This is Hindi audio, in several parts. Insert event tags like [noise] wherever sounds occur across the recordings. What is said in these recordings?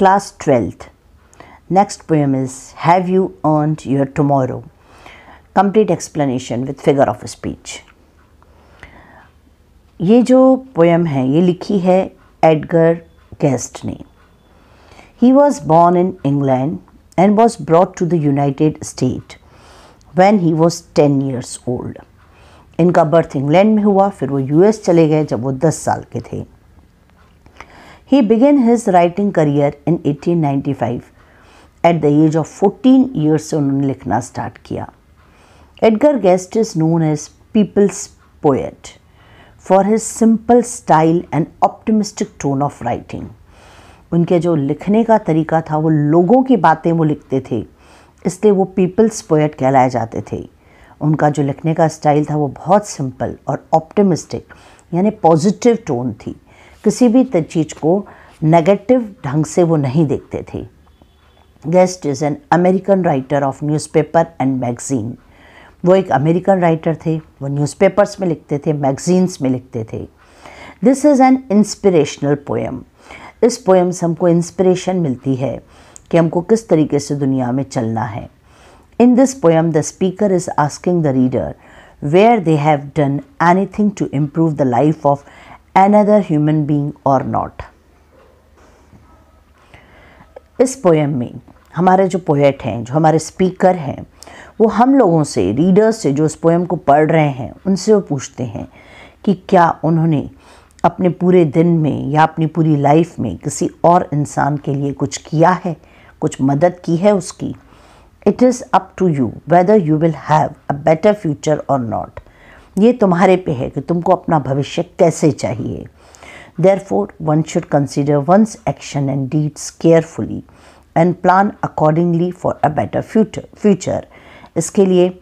Class 12th. Next poem is Have You Earned Your Tomorrow? Complete explanation with figure of speech. ये जो पोएम है ये लिखी है एडगर गेस्ट ने he was born in England and was brought to the United State when he was ten years old इनका बर्थ इंग्लैंड में हुआ फिर वो यूएस चले गए जब वो दस साल के थे He began his writing career in 1895. At the age of 14 years से उन्होंने लिखना स्टार्ट किया Edgar Guest is known as people's poet for his simple style and optimistic tone of writing. unke jo likhne ka tarika tha wo logon ki baatein wo likhte the isliye wo people's poet kehlaye जाते the उनका जो लिखने का स्टाइल था वो बहुत सिंपल और ऑप्टिमिस्टिक यानी पॉजिटिव टोन थी किसी भी चीज़ को नेगेटिव ढंग से वो नहीं देखते थे Guest is an American writer of newspaper and magazine वो एक अमेरिकन राइटर थे वो न्यूज़पेपर्स में लिखते थे मैगज़ीन्स में लिखते थे this is an inspirational poem इस पोएम से हमको इंस्पिरेशन मिलती है कि हमको किस तरीके से दुनिया में चलना है in this poem the speaker is asking the reader where they have done anything to improve the life of another human being or not. इस पोएम में हमारे जो पोएट हैं जो हमारे स्पीकर हैं वो हम लोगों से रीडर्स से जो इस पोएम को पढ़ रहे हैं उनसे वो पूछते हैं कि क्या उन्होंने अपने पूरे दिन में या अपनी पूरी लाइफ में किसी और इंसान के लिए कुछ किया है कुछ मदद की है उसकी it is up to you whether you will have a better future और नॉट ये तुम्हारे पे है कि तुमको अपना भविष्य कैसे चाहिए therefore one should consider one's action and deeds carefully and plan accordingly for a better future future इसके लिए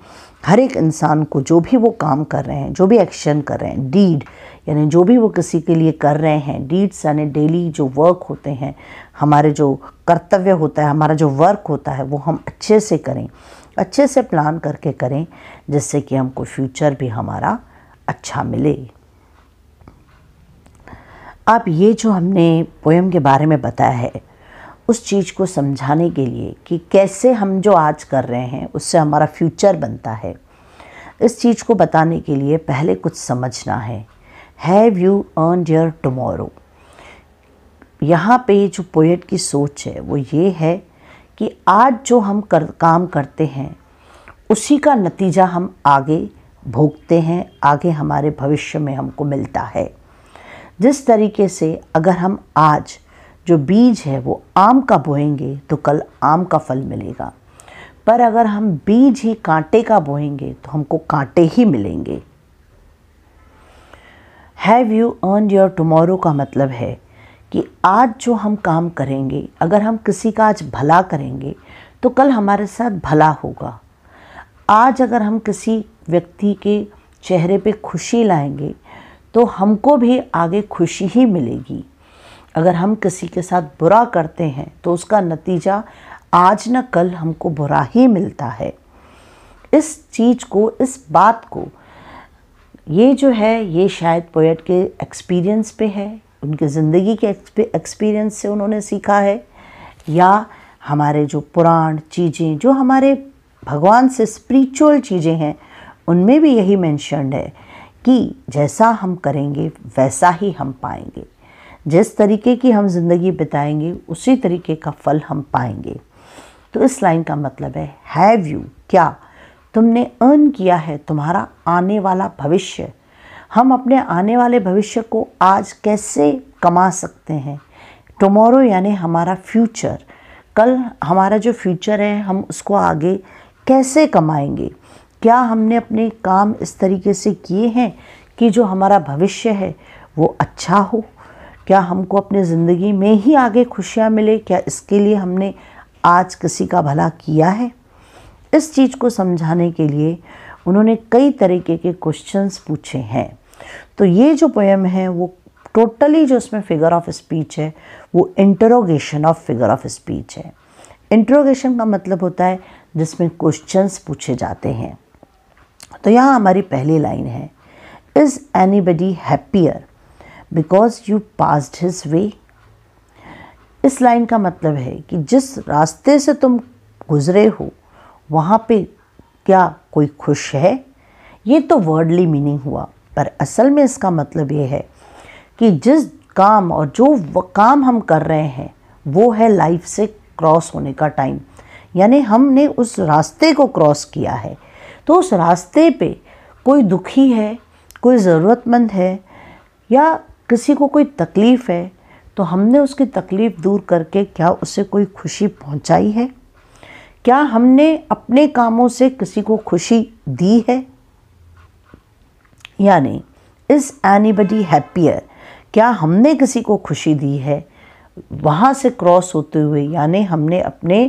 हर एक इंसान को जो भी वो काम कर रहे हैं जो भी एक्शन कर रहे हैं डीड यानी जो भी वो किसी के लिए कर रहे हैं डीड्स यानी डेली जो वर्क होते हैं हमारे जो कर्तव्य होता है हमारा जो वर्क होता है वो हम अच्छे से करें अच्छे से प्लान करके करें जिससे कि हमको फ्यूचर भी हमारा अच्छा मिले अब ये जो हमने पोएम के बारे में बताया है उस चीज़ को समझाने के लिए कि कैसे हम जो आज कर रहे हैं उससे हमारा फ्यूचर बनता है इस चीज़ को बताने के लिए पहले कुछ समझना है have you earn your tomorrow यहाँ पे जो पोएट की सोच है वो ये है कि आज जो हम कर काम करते हैं उसी का नतीजा हम आगे भोगते हैं आगे हमारे भविष्य में हमको मिलता है जिस तरीके से अगर हम आज जो बीज है वो आम का बोएंगे तो कल आम का फल मिलेगा पर अगर हम बीज ही कांटे का बोएंगे तो हमको कांटे ही मिलेंगे have you earn your tomorrow का मतलब है कि आज जो हम काम करेंगे अगर हम किसी का आज भला करेंगे तो कल हमारे साथ भला होगा आज अगर हम किसी व्यक्ति के चेहरे पे खुशी लाएंगे तो हमको भी आगे खुशी ही मिलेगी अगर हम किसी के साथ बुरा करते हैं तो उसका नतीजा आज न कल हमको बुरा ही मिलता है इस चीज़ को इस बात को ये जो है ये शायद पोएट के एक्सपीरियंस पे है उनके ज़िंदगी के एक्सपीरियंस से उन्होंने सीखा है या हमारे जो पुराण चीज़ें जो हमारे भगवान से स्पिरिचुअल चीज़ें हैं उनमें भी यही मैंशनड है कि जैसा हम करेंगे वैसा ही हम पाएंगे जिस तरीके की हम ज़िंदगी बिताएंगे उसी तरीके का फल हम पाएंगे तो इस लाइन का मतलब है हैव यू क्या तुमने अर्न किया है तुम्हारा आने वाला भविष्य हम अपने आने वाले भविष्य को आज कैसे कमा सकते हैं टमोरो यानी हमारा फ्यूचर कल हमारा जो फ्यूचर है हम उसको आगे कैसे कमाएंगे क्या हमने अपने काम इस तरीके से किए हैं कि जो हमारा भविष्य है वो अच्छा हो क्या हमको अपने ज़िंदगी में ही आगे खुशियाँ मिले क्या इसके लिए हमने आज किसी का भला किया है इस चीज़ को समझाने के लिए उन्होंने कई तरीके के क्वेश्चंस पूछे हैं तो ये जो पोएम है वो टोटली जो उसमें फिगर ऑफ स्पीच है वो interrogation of figure of speech है इंटरोगेशन का मतलब होता है जिसमें क्वेश्चंस पूछे जाते हैं तो यहाँ हमारी पहली लाइन है is anybody happier because you passed his way इस लाइन का मतलब है कि जिस रास्ते से तुम गुज़रे हो वहाँ पे क्या कोई खुश है ये तो वर्डली मीनिंग हुआ पर असल में इसका मतलब ये है कि जिस काम और जो काम हम कर रहे हैं वो है लाइफ से क्रॉस होने का टाइम यानी हमने उस रास्ते को क्रॉस किया है तो उस रास्ते पे कोई दुखी है कोई ज़रूरतमंद है या किसी को कोई तकलीफ़ है तो हमने उसकी तकलीफ़ दूर करके क्या उसे कोई खुशी पहुंचाई है क्या हमने अपने कामों से किसी को खुशी दी है या नहीं इस एनी बडी हैप्पियर क्या हमने किसी को खुशी दी है वहाँ से क्रॉस होते हुए यानी हमने अपने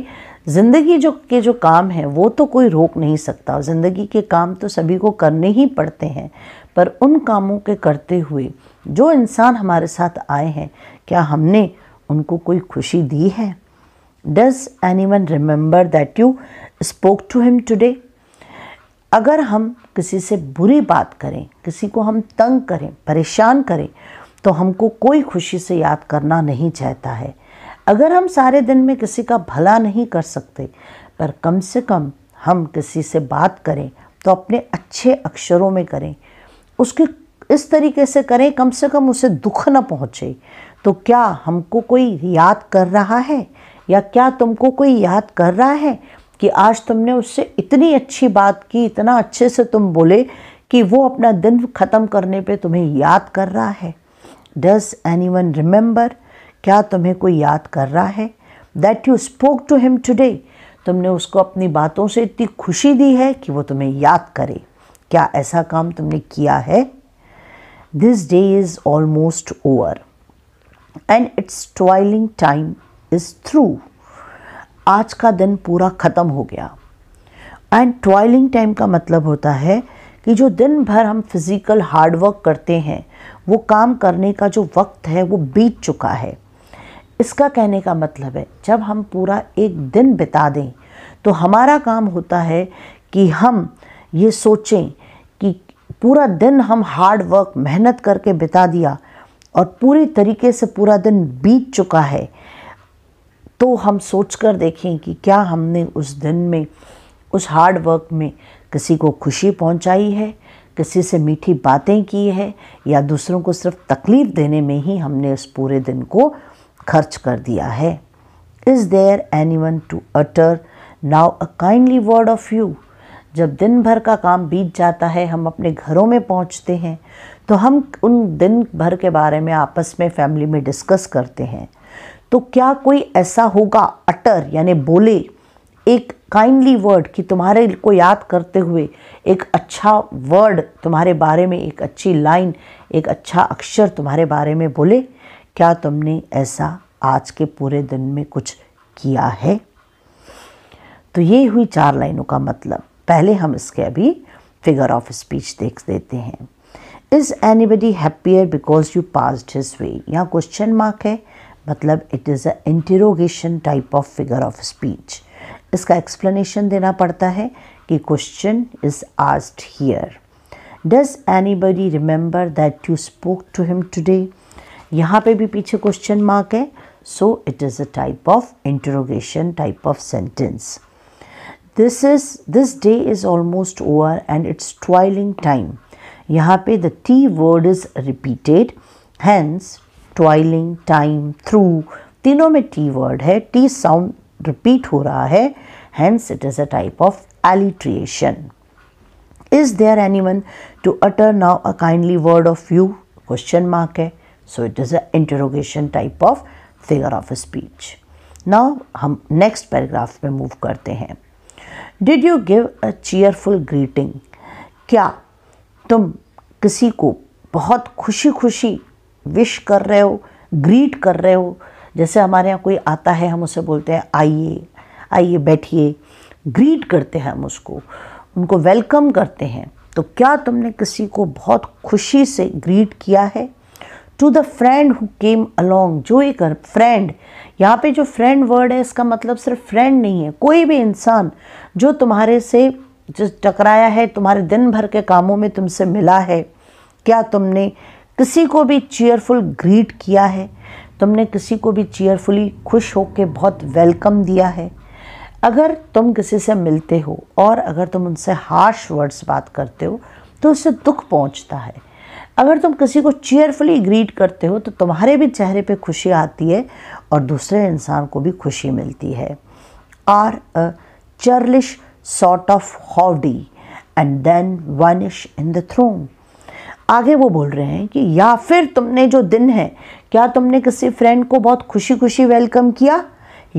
ज़िंदगी जो के जो काम हैं वो तो कोई रोक नहीं सकता ज़िंदगी के काम तो सभी को करने ही पड़ते हैं पर उन कामों के करते हुए जो इंसान हमारे साथ आए हैं क्या हमने उनको कोई खुशी दी है does anyone remember that you spoke to him today अगर हम किसी से बुरी बात करें किसी को हम तंग करें परेशान करें तो हमको कोई खुशी से याद करना नहीं चाहता है अगर हम सारे दिन में किसी का भला नहीं कर सकते पर कम से कम हम किसी से बात करें तो अपने अच्छे अक्षरों में करें उसके इस तरीके से करें कम से कम उसे दुख न पहुँचे तो क्या हमको कोई याद कर रहा है या क्या तुमको कोई याद कर रहा है कि आज तुमने उससे इतनी अच्छी बात की इतना अच्छे से तुम बोले कि वो अपना दिन ख़त्म करने पे तुम्हें याद कर रहा है डज एनी वन रिमेंबर क्या तुम्हें कोई याद कर रहा है that you spoke to him today तुमने उसको अपनी बातों से इतनी खुशी दी है कि वो तुम्हें याद करे क्या ऐसा काम तुमने किया है this day is almost over and it's ट्वाइलिंग time is through आज का दिन पूरा ख़त्म हो गया एंड टॉयलिंग टाइम का मतलब होता है कि जो दिन भर हम फिज़िकल हार्डवर्क करते हैं वो काम करने का जो वक्त है वो बीत चुका है इसका कहने का मतलब है जब हम पूरा एक दिन बिता दें तो हमारा काम होता है कि हम ये सोचें कि पूरा दिन हम हार्ड वर्क मेहनत करके बिता दिया और पूरी तरीके से पूरा दिन बीत चुका है तो हम सोच कर देखें कि क्या हमने उस दिन में उस हार्ड वर्क में किसी को खुशी पहुंचाई है किसी से मीठी बातें की है या दूसरों को सिर्फ तकलीफ़ देने में ही हमने उस पूरे दिन को खर्च कर दिया है is there anyone to utter now a kindly word of you जब दिन भर का काम बीत जाता है हम अपने घरों में पहुंचते हैं तो हम उन दिन भर के बारे में आपस में फैमिली में डिस्कस करते हैं तो क्या कोई ऐसा होगा अटर यानी बोले एक काइंडली वर्ड कि तुम्हारे को याद करते हुए एक अच्छा वर्ड तुम्हारे बारे में एक अच्छी लाइन एक अच्छा अक्षर तुम्हारे बारे में बोले क्या तुमने ऐसा आज के पूरे दिन में कुछ किया है तो ये हुई चार लाइनों का मतलब पहले हम इसके अभी फिगर ऑफ स्पीच देख देते हैं is anybody happier because you passed his way यहाँ क्वेश्चन मार्क है मतलब it is a interrogation type of figure of speech इसका एक्सप्लेनेशन देना पड़ता है कि question is asked here does anybody remember that you spoke to him today यहाँ पे भी पीछे क्वेश्चन मार्क है so it is a type of interrogation type of sentence this is this day is almost over and it's ट्वाइलिंग time यहाँ पे the T word is repeated hence toiling time through तीनों में टी वर्ड है टी साउंड रिपीट हो रहा है hence it is a type of alliteration is there anyone to utter now a kindly word of you question mark है so it is a interrogation type of figure of speech now हम नेक्स्ट पैराग्राफ में मूव करते हैं did you give a cheerful greeting क्या तुम किसी को बहुत खुशी खुशी विश कर रहे हो ग्रीट कर रहे हो जैसे हमारे यहाँ कोई आता है हम उसे बोलते हैं आइए आइए बैठिए ग्रीट करते हैं हम उसको उनको वेलकम करते हैं तो क्या तुमने किसी को बहुत खुशी से ग्रीट किया है to the friend who came along जो एक फ्रेंड यहाँ पे जो फ्रेंड वर्ड है इसका मतलब सिर्फ फ्रेंड नहीं है कोई भी इंसान जो तुम्हारे से जो टकराया है तुम्हारे दिन भर के कामों में तुमसे मिला है क्या तुमने किसी को भी चेयरफुल ग्रीट किया है तुमने किसी को भी चेयरफुली खुश होकर बहुत वेलकम दिया है अगर तुम किसी से मिलते हो और अगर तुम उनसे हार्श वर्ड्स बात करते हो तो उससे दुख पहुंचता है अगर तुम किसी को चेयरफुली ग्रीट करते हो तो तुम्हारे भी चेहरे पे खुशी आती है और दूसरे इंसान को भी खुशी मिलती है or a churlish sort of howdy and then vanish in the throng आगे वो बोल रहे हैं कि या फिर तुमने जो दिन है क्या तुमने किसी फ्रेंड को बहुत खुशी खुशी वेलकम किया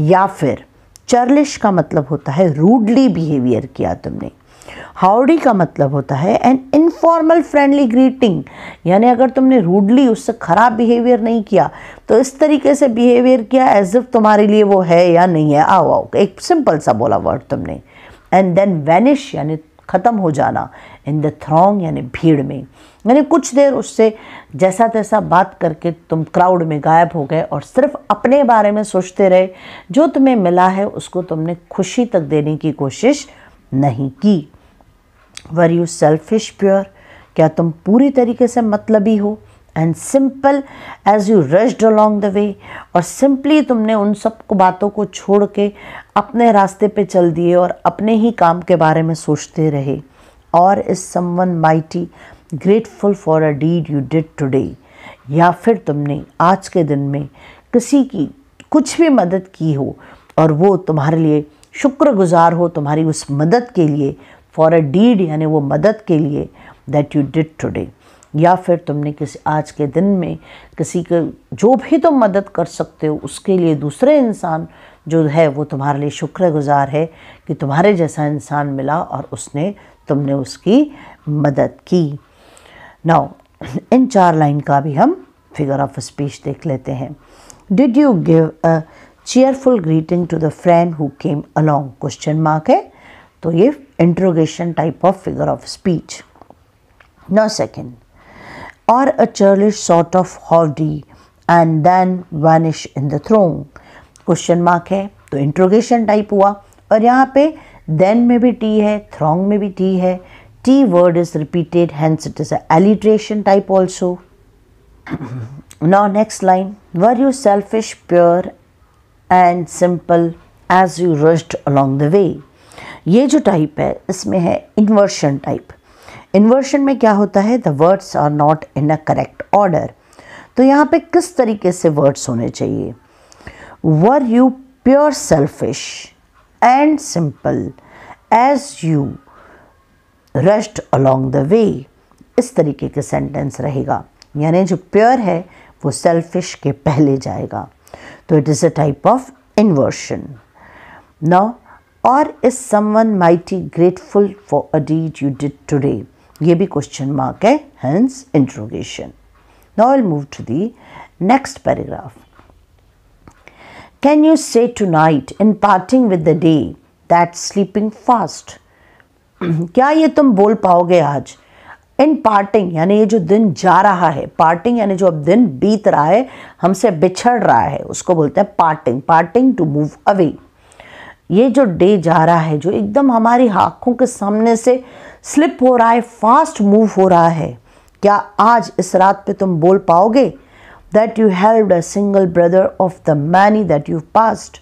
या फिर चर्लिश का मतलब होता है रूडली बिहेवियर किया तुमने हाउडी का मतलब होता है एन इनफॉर्मल फ्रेंडली ग्रीटिंग यानी अगर तुमने रूडली उससे ख़राब बिहेवियर नहीं किया तो इस तरीके से बिहेवियर किया एज इफ तुम्हारे लिए वो है या नहीं है आओ आओ एक सिंपल सा बोला वर्ड तुमने एंड देन वैनिश यानी ख़त्म हो जाना इन द थ्रोंग यानी भीड़ में मैंने कुछ देर उससे जैसा तैसा बात करके तुम क्राउड में गायब हो गए और सिर्फ अपने बारे में सोचते रहे जो तुम्हें मिला है उसको तुमने खुशी तक देने की कोशिश नहीं की वर यू सेल्फिश प्योर क्या तुम पूरी तरीके से मतलबी हो and simple as you rushed along the way और सिंपली तुमने उन सब को बातों को छोड़ के अपने रास्ते पे चल दिए और अपने ही काम के बारे में सोचते रहे or is someone mighty grateful for a deed you did today या फिर तुमने आज के दिन में किसी की कुछ भी मदद की हो और वो तुम्हारे लिए शुक्रगुजार हो तुम्हारी उस मदद के लिए फॉर अ डीड यानी वो मदद के लिए दैट यू डिड टुडे या फिर तुमने किसी आज के दिन में किसी के जो भी तुम मदद कर सकते हो उसके लिए दूसरे इंसान जो है वो तुम्हारे लिए शुक्रगुजार है कि तुम्हारे जैसा इंसान मिला और उसने तुमने उसकी मदद की नाउ [laughs] इन चार लाइन का भी हम फिगर ऑफ स्पीच देख लेते हैं did you give a cheerful greeting to the friend who came along question mark है तो ये interrogation type of figure of speech no second or a churlish sort of howdy and then vanish in the throng question mark है तो इंट्रोगेशन टाइप हुआ और यहाँ पे देन में भी टी है थ्रोंग में भी टी है T word is repeated, hence it is an alliteration type also. now, next line Were you selfish, pure, and simple as you rushed along the way? ये जो टाइप है इसमें है इन्वर्शन टाइप इन्वर्शन में क्या होता है the words are not in a correct order तो यहाँ पे किस तरीके से वर्ड्स होने चाहिए were you pure selfish and simple as you rushed along the way इस तरीके के सेंटेंस रहेगा यानी जो प्योर है वो सेल्फिश के पहले जाएगा तो it is a type of inversion now or is someone mighty grateful for a deed you did today ये भी क्वेश्चन मार्क है hence interrogation now will move to the next paragraph can you say tonight in parting with the day that sleeping fast [clears throat] क्या ये तुम बोल पाओगे आज इन पार्टिंग यानी ये जो दिन जा रहा है पार्टिंग यानी जो अब दिन बीत रहा है हमसे बिछड़ रहा है उसको बोलते हैं parting parting to move away ये जो डे जा रहा है जो एकदम हमारी आँखों के सामने से स्लिप हो रहा है फास्ट मूव हो रहा है क्या आज इस रात पे तुम बोल पाओगे that you help a single brother of the many that you passed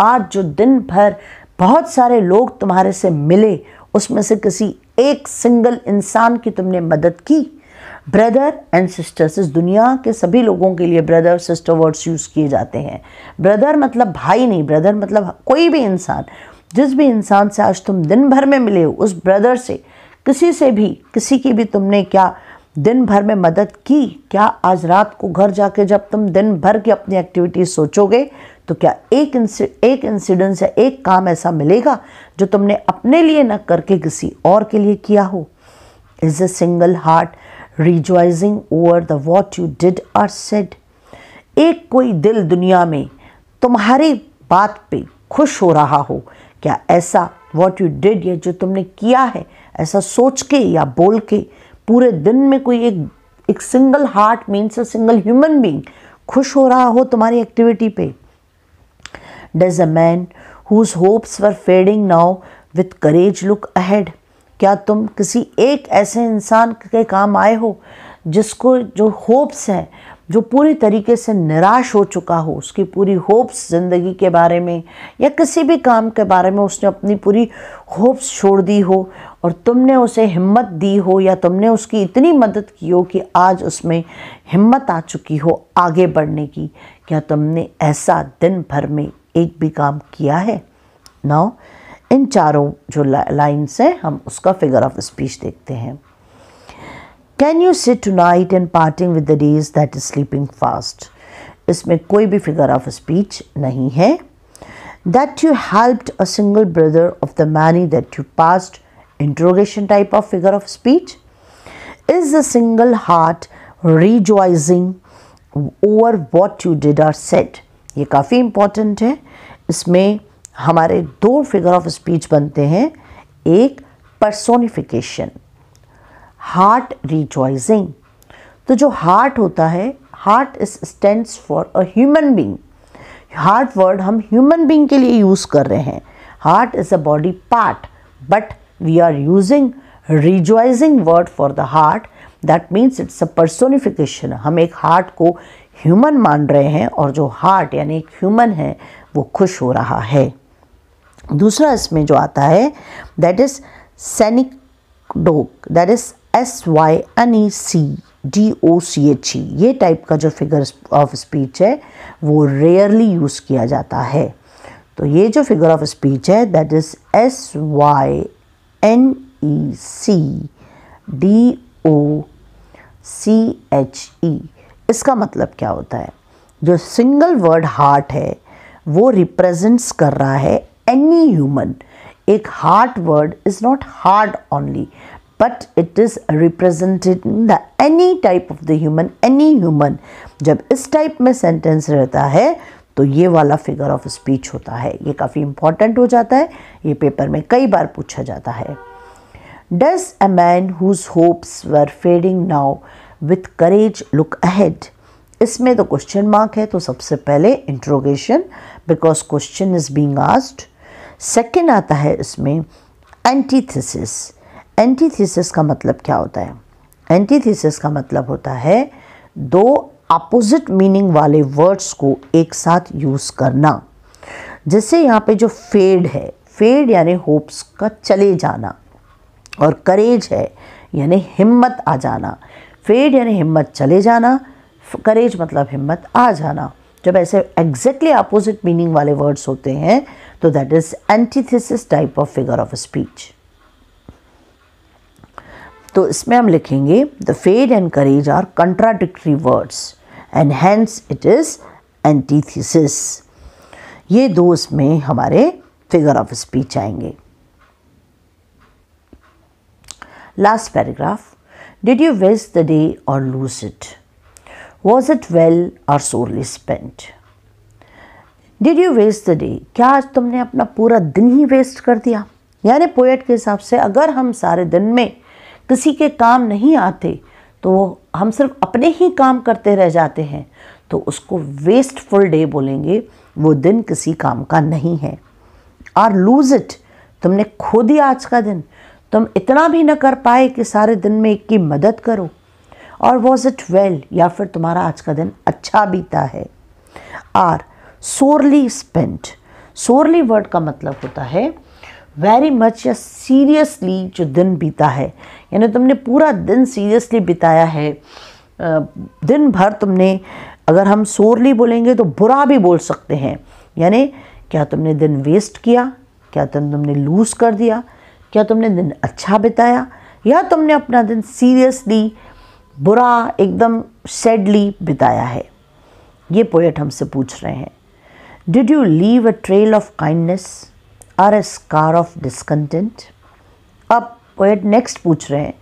आज जो दिन भर बहुत सारे लोग तुम्हारे से मिले उसमें से किसी एक सिंगल इंसान की तुमने मदद की ब्रदर एंड सिस्टर्स इस दुनिया के सभी लोगों के लिए ब्रदर सिस्टर वर्ड्स यूज़ किए जाते हैं ब्रदर मतलब भाई नहीं ब्रदर मतलब कोई भी इंसान जिस भी इंसान से आज तुम दिन भर में मिले हो उस ब्रदर से किसी से भी किसी की भी तुमने क्या दिन भर में मदद की क्या आज रात को घर जाके जब तुम दिन भर की अपनी एक्टिविटीज़ सोचोगे तो क्या एक एक इंसिडेंस या एक काम ऐसा मिलेगा जो तुमने अपने लिए न करके किसी और के लिए किया हो is a single heart rejoicing over the what you did or said एक कोई दिल दुनिया में तुम्हारी बात पे खुश हो रहा हो क्या ऐसा वॉट यू डिड या जो तुमने किया है ऐसा सोच के या बोल के पूरे दिन में कोई एक एक single heart means a single human being खुश हो रहा हो तुम्हारी एक्टिविटी पे does a man whose hopes were fading now with courage look ahead क्या तुम किसी एक ऐसे इंसान के काम आए हो जिसको जो होप्स हैं जो पूरी तरीके से निराश हो चुका हो उसकी पूरी होप्स ज़िंदगी के बारे में या किसी भी काम के बारे में उसने अपनी पूरी होप्स छोड़ दी हो और तुमने उसे हिम्मत दी हो या तुमने उसकी इतनी मदद की हो कि आज उसमें हिम्मत आ चुकी हो आगे बढ़ने की क्या तुमने ऐसा दिन भर में एक भी काम किया है नाउ इन चारों जो लाइन्स हैं हम उसका फिगर ऑफ स्पीच देखते हैं can you sit tonight and parting with the days that is sleeping fast इसमें कोई भी फिगर ऑफ स्पीच नहीं है that you helped a single brother of the many that you passed interrogation type of figure of speech is a single heart rejoicing over what you did or said ये काफ़ी इम्पॉर्टेंट है इसमें हमारे दो फिगर ऑफ स्पीच बनते हैं एक पर्सोनिफिकेशन हार्ट रिचॉइजिंग तो जो हार्ट होता है heart is stands for a human being heart word हम ह्यूमन बींग के लिए यूज़ कर रहे हैं heart is a body part but we are using rejoicing word for the heart that means it's a personification हम एक हार्ट को ह्यूमन मान रहे हैं और जो हार्ट यानी एक ह्यूमन है वो खुश हो रहा है दूसरा इसमें जो आता है that is synecdoche that is S Y N E C D O C H E ये टाइप का जो फिगर ऑफ स्पीच है वो रेयरली यूज़ किया जाता है तो ये जो फिगर ऑफ स्पीच है that is S Y N E C D O C H E इसका मतलब क्या होता है जो सिंगल वर्ड हार्ट है वो रिप्रेजेंट्स कर रहा है एनी ह्यूमन एक heart word is not heart only but it is represented in the any type of the human any human जब इस टाइप में सेंटेंस रहता है तो ये वाला फिगर ऑफ स्पीच होता है ये काफ़ी इंपॉर्टेंट हो जाता है ये पेपर में कई बार पूछा जाता है does a man whose hopes were fading now with courage look ahead इसमें तो क्वेश्चन मार्क है तो सबसे पहले interrogation because question is being asked second आता है इसमें एंटीथेसिस एंटीथेसिस का मतलब क्या होता है एंटीथेसिस का मतलब होता है दो अपोजिट मीनिंग वाले वर्ड्स को एक साथ यूज़ करना जैसे यहाँ पे जो फेड है फेड यानी होप्स का चले जाना और करेज है यानी हिम्मत आ जाना फेड यानी हिम्मत चले जाना करेज मतलब हिम्मत आ जाना जब ऐसे एग्जैक्टली अपोजिट मीनिंग वाले वर्ड्स होते हैं तो that is antithesis type of figure of speech तो इसमें हम लिखेंगे the fade and courage are contradictory words and hence it is antithesis ये दो इसमें हमारे फिगर ऑफ स्पीच आएंगे last paragraph Did you waste the day or lose it? Was it well or sorely spent? Did you waste the day क्या आज तुमने अपना पूरा दिन ही वेस्ट कर दिया यानी पोएट के हिसाब से अगर हम सारे दिन में किसी के काम नहीं आते तो हम सिर्फ अपने ही काम करते रह जाते हैं तो उसको वेस्टफुल डे बोलेंगे वो दिन किसी काम का नहीं है आर लूज़ इट तुमने खो दिया आज का दिन तुम इतना भी न कर पाए कि सारे दिन में एक की मदद करो और वॉज इट वेल या फिर तुम्हारा आज का दिन अच्छा बीता है or sorely spent sorely word का मतलब होता है वेरी मच या सीरियसली जो दिन बीता है यानी तुमने पूरा दिन सीरियसली बिताया है दिन भर तुमने अगर हम सोरली बोलेंगे तो बुरा भी बोल सकते हैं यानी क्या तुमने दिन वेस्ट किया क्या तुम तुमने लूज़ कर दिया क्या तुमने दिन अच्छा बिताया या तुमने अपना दिन सीरियसली बुरा एकदम सैडली बिताया है ये पोएट हमसे पूछ रहे हैं did you leave a trail of kindness or a scar of discontent अब पोएट नेक्स्ट पूछ रहे हैं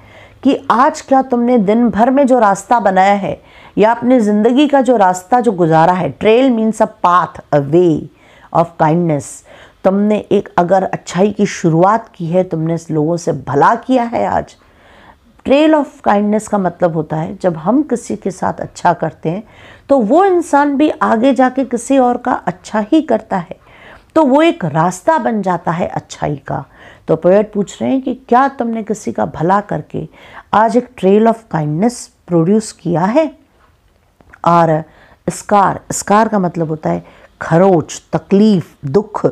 कि आज क्या तुमने दिन भर में जो रास्ता बनाया है या अपने ज़िंदगी का जो रास्ता जो गुजारा है trail means a path a way of kindness तुमने एक अगर अच्छाई की शुरुआत की है तुमने लोगों से भला किया है आज ट्रेल ऑफ काइंडनेस का मतलब होता है जब हम किसी के साथ अच्छा करते हैं तो वो इंसान भी आगे जाके किसी और का अच्छा ही करता है तो वो एक रास्ता बन जाता है अच्छाई का तो पोएट पूछ रहे हैं कि क्या तुमने किसी का भला करके आज एक ट्रेल ऑफ काइंडनेस प्रोड्यूस किया है और स्कार स्कार का मतलब होता है खरोच तकलीफ़ दुख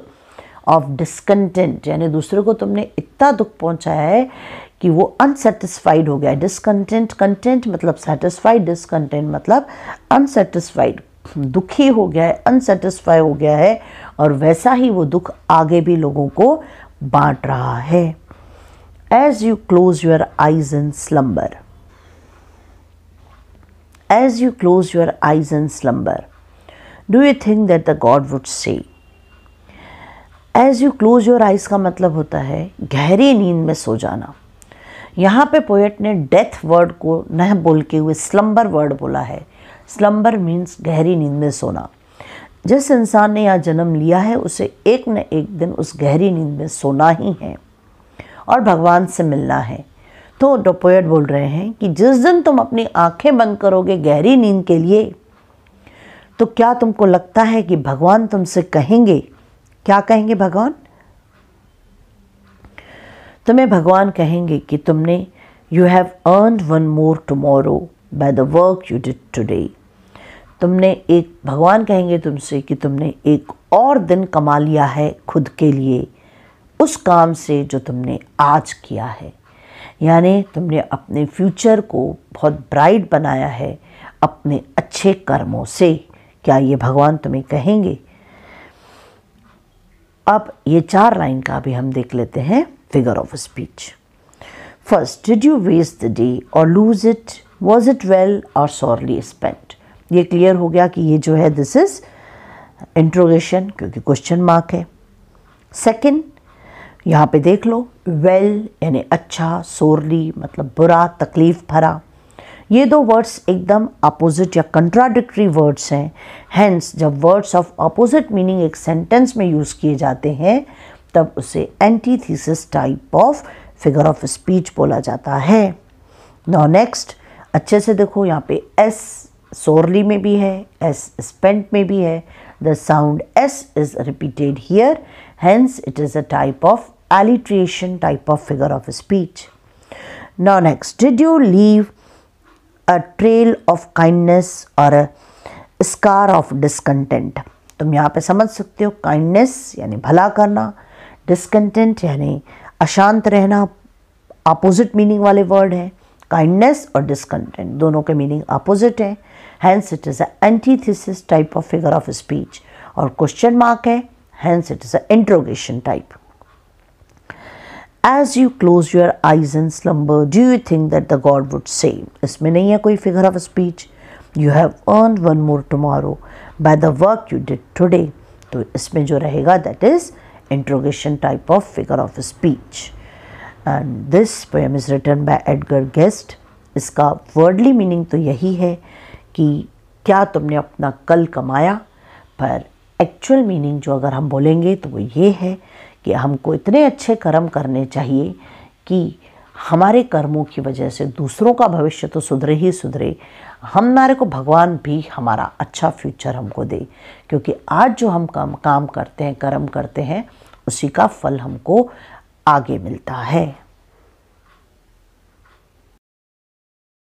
ऑफ डिसकंटेंट यानी दूसरे को तुमने इतना दुख पहुंचाया है कि वो अनसेटिस्फाइड हो गया है डिसकंटेंट कंटेंट मतलब सेटिस्फाइड डिसकंटेंट मतलब अनसेटिस्फाइड दुखी हो गया है अनसेटिस्फाई हो गया है और वैसा ही वो दुख आगे भी लोगों को बांट रहा है as you close your eyes in slumber as you close your eyes in slumber do you think that the God would say as you close your eyes का मतलब होता है गहरी नींद में सो जाना यहाँ पे पोएट ने डेथ वर्ड को न बोलते हुए स्लम्बर वर्ड बोला है स्लम्बर मीन्स गहरी नींद में सोना जिस इंसान ने यहाँ जन्म लिया है उसे एक न एक दिन उस गहरी नींद में सोना ही है और भगवान से मिलना है तो द पोएट बोल रहे हैं कि जिस दिन तुम अपनी आंखें बंद करोगे गहरी नींद के लिए तो क्या तुमको लगता है कि भगवान तुमसे कहेंगे क्या कहेंगे भगवान तुम्हें भगवान कहेंगे कि तुमने you have earn one more tomorrow by the work you did today तुमने एक भगवान कहेंगे तुमसे कि तुमने एक और दिन कमा लिया है खुद के लिए उस काम से जो तुमने आज किया है यानी तुमने अपने फ्यूचर को बहुत ब्राइट बनाया है अपने अच्छे कर्मों से क्या ये भगवान तुम्हें कहेंगे अब ये चार लाइन का भी हम देख लेते हैं figure of speech first did you waste the day or lose it was it well or sorely spent ये क्लियर हो गया कि ये जो है दिस इज इंट्रोगेशन क्योंकि क्वेश्चन मार्क है सेकेंड यहाँ पे देख लो वेल well, यानी अच्छा सोरली मतलब बुरा तकलीफ़ भरा ये दो वर्ड्स एकदम अपोजिट या कंट्राडिक्ट्री वर्ड्स हैं हैंस जब वर्ड्स ऑफ अपोजिट मीनिंग एक सेंटेंस में यूज़ किए जाते हैं तब उसे antithesis type of figure of speech बोला जाता है नाउ नेक्स्ट अच्छे से देखो यहाँ पे एस सोरली में भी है एस स्पेंट में भी है the sound S is repeated here hence it is a type of alliteration type of figure of speech now next did you leave a trail of kindness or a of of तुम यहाँ पे समझ सकते हो काइंडनेस यानी भला करना डिसकंटेंट यानी अशांत रहना अपोजिट मीनिंग वाले वर्ड हैं काइंडनेस और डिसकंटेंट दोनों के मीनिंग अपोजिट हैं hence it is a antithesis type of figure of speech और क्वेश्चन मार्क है hence it is a interrogation type as you close your eyes in slumber do you think that the God would say इसमें नहीं है कोई figure of speech you have earn one more tomorrow by the work you did today तो इसमें जो रहेगा that is interrogation type of figure of speech and this poem is written by Edgar Guest इसका वर्डली मीनिंग तो यही है कि क्या तुमने अपना कल कमाया पर एक्चुअल मीनिंग जो अगर हम बोलेंगे तो वो ये है कि हमको इतने अच्छे कर्म करने चाहिए कि हमारे कर्मों की वजह से दूसरों का भविष्य तो सुधरे ही सुधरे हमारे को भगवान भी हमारा अच्छा फ्यूचर हमको दे क्योंकि आज जो हम काम काम करते हैं कर्म करते हैं उसी का फल हमको आगे मिलता है